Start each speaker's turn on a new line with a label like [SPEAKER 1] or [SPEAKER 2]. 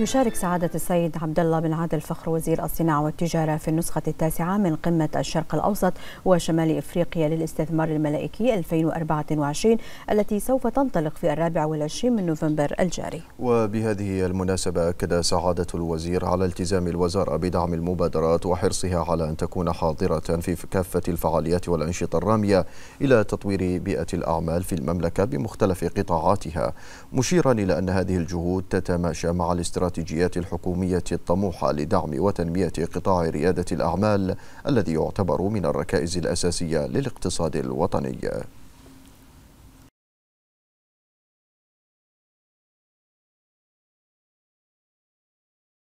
[SPEAKER 1] يشارك سعادة السيد عبد الله بن عادل فخر وزير الصناعة والتجارة في النسخة التاسعة من قمة الشرق الأوسط وشمال إفريقيا للاستثمار الملائكي 2024 التي سوف تنطلق في الرابع والعشرين من نوفمبر الجاري
[SPEAKER 2] وبهذه المناسبة أكد سعادة الوزير على التزام الوزارة بدعم المبادرات وحرصها على أن تكون حاضرة في كافة الفعاليات والأنشطة الرامية إلى تطوير بيئة الأعمال في المملكة بمختلف قطاعاتها مشيرا إلى أن هذه الجهود تتماشى مع الاستراتيجية الاستراتيجيات الحكومية الطموحة لدعم وتنمية قطاع ريادة الأعمال الذي يعتبر من الركائز الأساسية للاقتصاد الوطني